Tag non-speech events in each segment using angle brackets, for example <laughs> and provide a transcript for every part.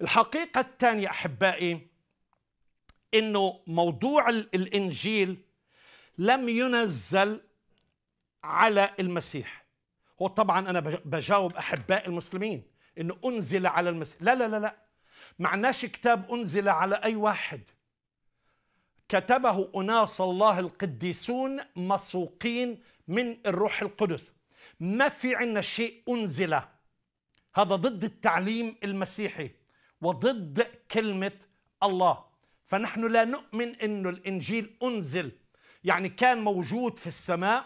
الحقيقة الثانية أحبائي أنه موضوع الإنجيل لم ينزل على المسيح هو طبعا أنا بجاوب أحباء المسلمين أنه أنزل على المسيح لا لا لا لا معناش كتاب أنزل على أي واحد كتبه أناس الله القديسون مسوقين من الروح القدس ما في عندنا شيء أنزل هذا ضد التعليم المسيحي وضد كلمة الله فنحن لا نؤمن أن الإنجيل أنزل يعني كان موجود في السماء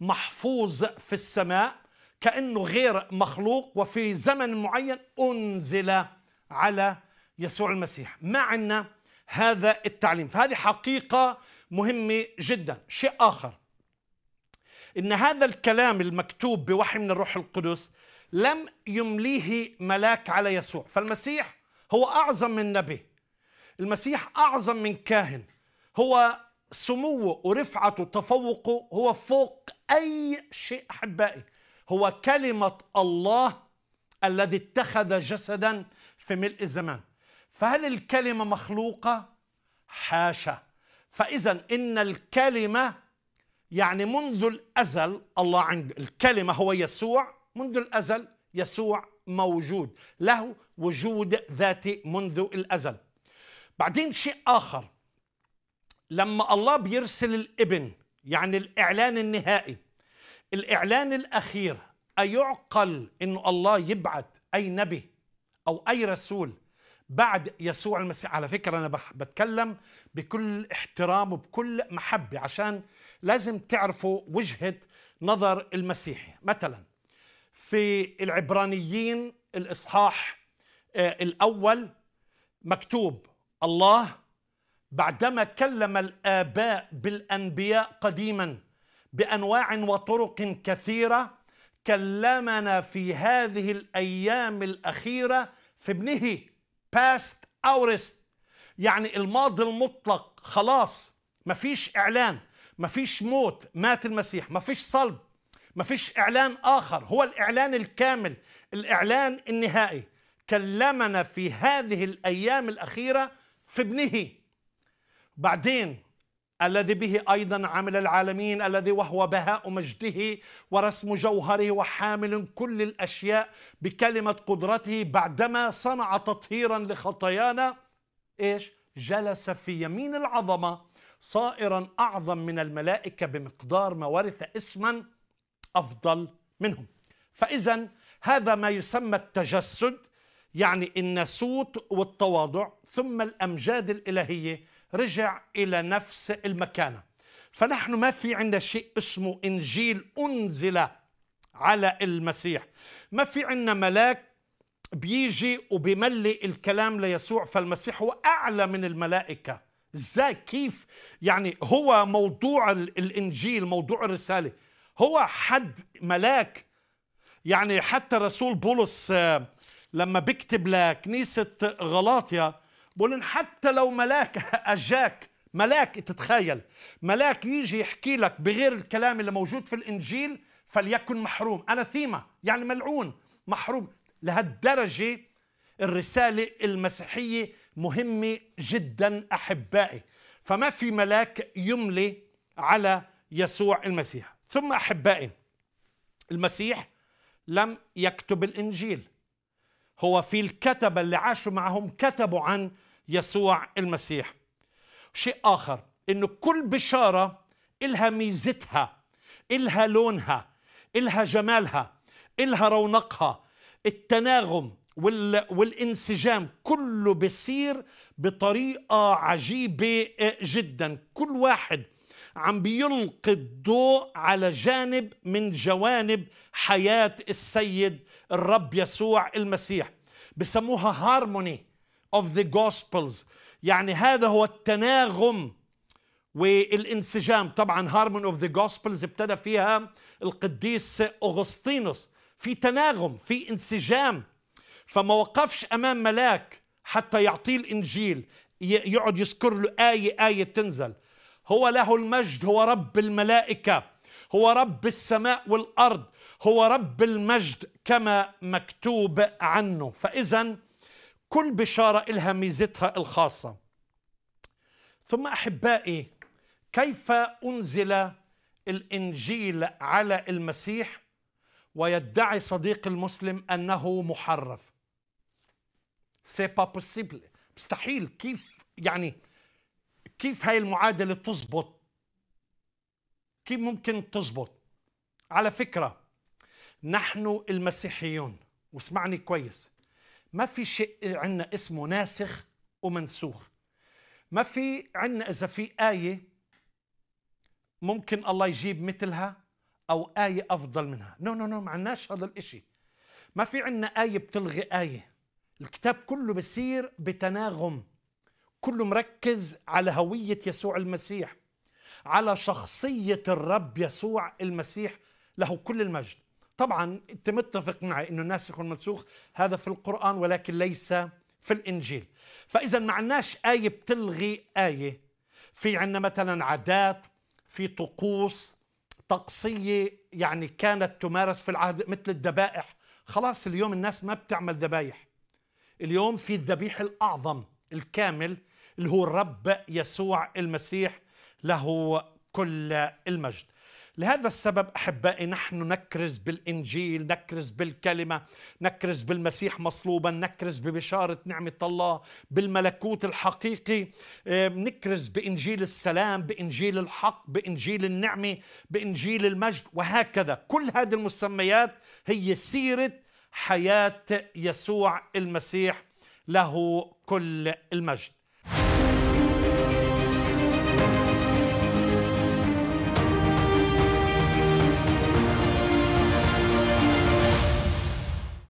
محفوظ في السماء كأنه غير مخلوق وفي زمن معين أنزل على يسوع المسيح ما عندنا هذا التعليم فهذه حقيقة مهمة جدا شيء آخر إن هذا الكلام المكتوب بوحي من الروح القدس لم يمليه ملاك على يسوع فالمسيح هو أعظم من نبي المسيح أعظم من كاهن هو سموه ورفعته تفوقه هو فوق أي شيء أحبائي هو كلمة الله الذي اتخذ جسدا في ملء الزمان فهل الكلمة مخلوقة؟ حاشا فإذا إن الكلمة يعني منذ الأزل الله عن الكلمة هو يسوع منذ الأزل يسوع موجود له وجود ذاتي منذ الأزل بعدين شيء آخر لما الله بيرسل الابن يعني الإعلان النهائي الإعلان الأخير أيعقل أنه الله يبعث أي نبي أو أي رسول بعد يسوع المسيح على فكرة أنا بتكلم بكل احترام وبكل محبة عشان لازم تعرفوا وجهة نظر المسيحي مثلا في العبرانيين الإصحاح آه، الأول مكتوب الله بعدما كلم الآباء بالأنبياء قديما بأنواع وطرق كثيرة كلمنا في هذه الأيام الأخيرة في ابنه باست أورست يعني الماضي المطلق خلاص مفيش إعلان مفيش موت مات المسيح مفيش صلب ما فيش إعلان آخر هو الإعلان الكامل الإعلان النهائي كلمنا في هذه الأيام الأخيرة في ابنه بعدين الذي به أيضا عمل العالمين الذي وهو بهاء مجده ورسم جوهره وحامل كل الأشياء بكلمة قدرته بعدما صنع تطهيرا لخطايانا إيش جلس في يمين العظمة صائرا أعظم من الملائكة بمقدار ما ورث اسما أفضل منهم فإذا هذا ما يسمى التجسد يعني الناسوت والتواضع ثم الأمجاد الإلهية رجع إلى نفس المكانة فنحن ما في عندنا شيء اسمه إنجيل أنزل على المسيح ما في عندنا ملاك بيجي وبيملي الكلام ليسوع فالمسيح هو أعلى من الملائكة ازاي كيف يعني هو موضوع الانجيل موضوع الرساله هو حد ملاك يعني حتى رسول بولس آه، لما بيكتب لكنيسة غلاطيا بقول إن حتى لو ملاك <laughs> أجاك ملاك تتخيل ملاك يجي يحكي لك بغير الكلام اللي موجود في الإنجيل فليكن محروم أنا ثيمة يعني ملعون محروم لهالدرجة الرسالة المسيحية مهمة جدا أحبائي فما في ملاك يملي على يسوع المسيح ثم احبائي المسيح لم يكتب الانجيل هو في الكتبه اللي عاشوا معهم كتبوا عن يسوع المسيح شيء اخر انه كل بشاره الها ميزتها الها لونها الها جمالها الها رونقها التناغم وال... والانسجام كله بيصير بطريقه عجيبه جدا كل واحد عم بيلقي الضوء على جانب من جوانب حياة السيد الرب يسوع المسيح بسموها هارموني of the gospels يعني هذا هو التناغم والانسجام طبعا هارمون اوف ذا جوسبلز ابتدى فيها القديس اغسطينوس في تناغم في انسجام فما وقفش امام ملاك حتى يعطيه الانجيل يقعد يذكر له ايه ايه تنزل هو له المجد هو رب الملائكة هو رب السماء والأرض هو رب المجد كما مكتوب عنه فإذا كل بشارة إلها ميزتها الخاصة ثم أحبائي كيف أنزل الإنجيل على المسيح ويدعي صديق المسلم أنه محرف سي با بوسيبل مستحيل كيف يعني كيف هاي المعادله تزبط كيف ممكن تزبط على فكره نحن المسيحيون واسمعني كويس ما في شيء عندنا اسمه ناسخ ومنسوخ ما في عندنا اذا في ايه ممكن الله يجيب مثلها او ايه افضل منها نو نو نو ما عندناش هذا الاشي ما في عندنا ايه بتلغي ايه الكتاب كله بصير بتناغم كله مركز على هوية يسوع المسيح على شخصية الرب يسوع المسيح له كل المجد طبعا انت متفق معي انه الناسخ والمنسوخ هذا في القرآن ولكن ليس في الإنجيل فإذا ما عندناش آية بتلغي آية في عندنا مثلا عادات في طقوس طقسية يعني كانت تمارس في العهد مثل الذبائح خلاص اليوم الناس ما بتعمل ذبايح اليوم في الذبيح الأعظم الكامل اللي هو الرب يسوع المسيح له كل المجد لهذا السبب احبائي نحن نكرز بالانجيل، نكرز بالكلمه، نكرز بالمسيح مصلوبا، نكرز ببشاره نعمه الله، بالملكوت الحقيقي، نكرز بانجيل السلام، بانجيل الحق، بانجيل النعمه، بانجيل المجد وهكذا، كل هذه المسميات هي سيره حياه يسوع المسيح له كل المجد.